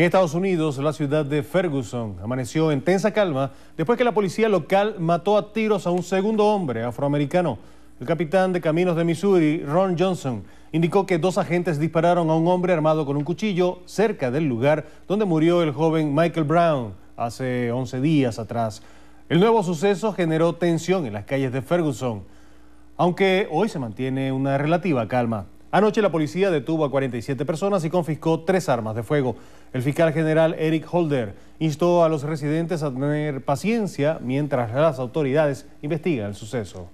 En Estados Unidos, la ciudad de Ferguson amaneció en tensa calma después que la policía local mató a tiros a un segundo hombre afroamericano. El capitán de Caminos de Missouri, Ron Johnson, indicó que dos agentes dispararon a un hombre armado con un cuchillo cerca del lugar donde murió el joven Michael Brown hace 11 días atrás. El nuevo suceso generó tensión en las calles de Ferguson, aunque hoy se mantiene una relativa calma. Anoche la policía detuvo a 47 personas y confiscó tres armas de fuego. El fiscal general Eric Holder instó a los residentes a tener paciencia mientras las autoridades investigan el suceso.